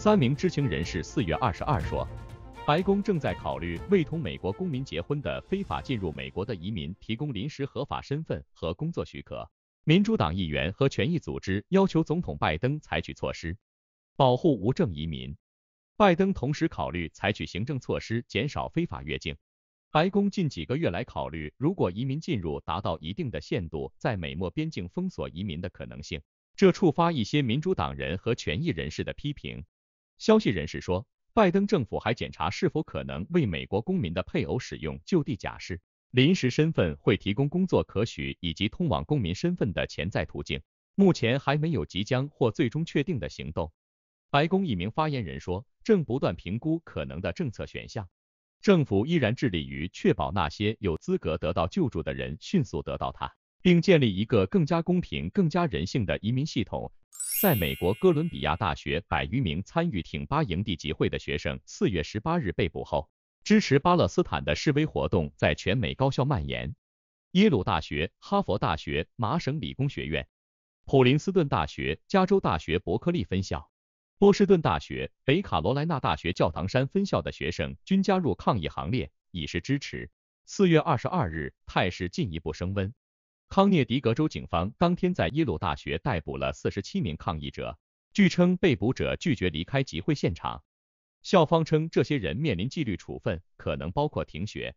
三名知情人士四月二十二说，白宫正在考虑为同美国公民结婚的非法进入美国的移民提供临时合法身份和工作许可。民主党议员和权益组织要求总统拜登采取措施保护无证移民。拜登同时考虑采取行政措施减少非法越境。白宫近几个月来考虑，如果移民进入达到一定的限度，在美墨边境封锁移民的可能性。这触发一些民主党人和权益人士的批评。消息人士说，拜登政府还检查是否可能为美国公民的配偶使用就地假释、临时身份会提供工作许以及通往公民身份的潜在途径。目前还没有即将或最终确定的行动。白宫一名发言人说，正不断评估可能的政策选项。政府依然致力于确保那些有资格得到救助的人迅速得到它。并建立一个更加公平、更加人性的移民系统。在美国哥伦比亚大学百余名参与挺巴营地集会的学生四月十八日被捕后，支持巴勒斯坦的示威活动在全美高校蔓延。耶鲁大学、哈佛大学、麻省理工学院、普林斯顿大学、加州大学伯克利分校、波士顿大学、北卡罗莱纳大学教堂山分校的学生均加入抗议行列，以示支持。四月二十二日，态势进一步升温。康涅狄格州警方当天在耶鲁大学逮捕了四十七名抗议者。据称，被捕者拒绝离开集会现场。校方称，这些人面临纪律处分，可能包括停学。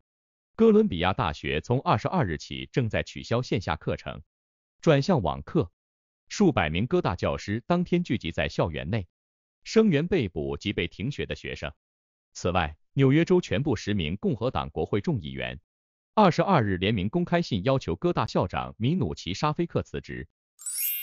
哥伦比亚大学从二十二日起正在取消线下课程，转向网课。数百名哥大教师当天聚集在校园内，声援被捕及被停学的学生。此外，纽约州全部十名共和党国会众议员。二十二日，联名公开信要求哥大校长米努奇沙菲克辞职。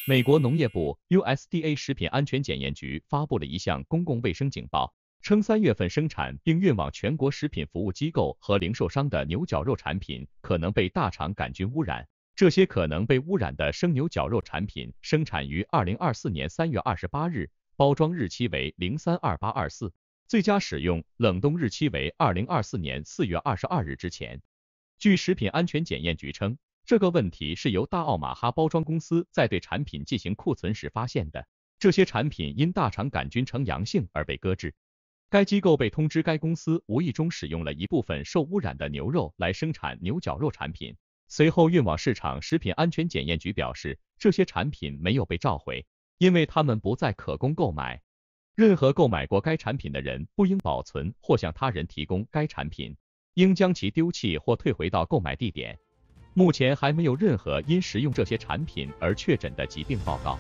美国农业部 USDA 食品安全检验局发布了一项公共卫生警报，称三月份生产并运往全国食品服务机构和零售商的牛绞肉产品可能被大肠杆菌污染。这些可能被污染的生牛绞肉产品生产于二零二四年三月二十八日，包装日期为零三二八二四，最佳使用冷冻日期为二零二四年四月二十二日之前。据食品安全检验局称，这个问题是由大奥马哈包装公司在对产品进行库存时发现的。这些产品因大肠杆菌呈阳性而被搁置。该机构被通知该公司无意中使用了一部分受污染的牛肉来生产牛角肉产品，随后运往市场。食品安全检验局表示，这些产品没有被召回，因为他们不再可供购买。任何购买过该产品的人不应保存或向他人提供该产品。应将其丢弃或退回到购买地点。目前还没有任何因食用这些产品而确诊的疾病报告。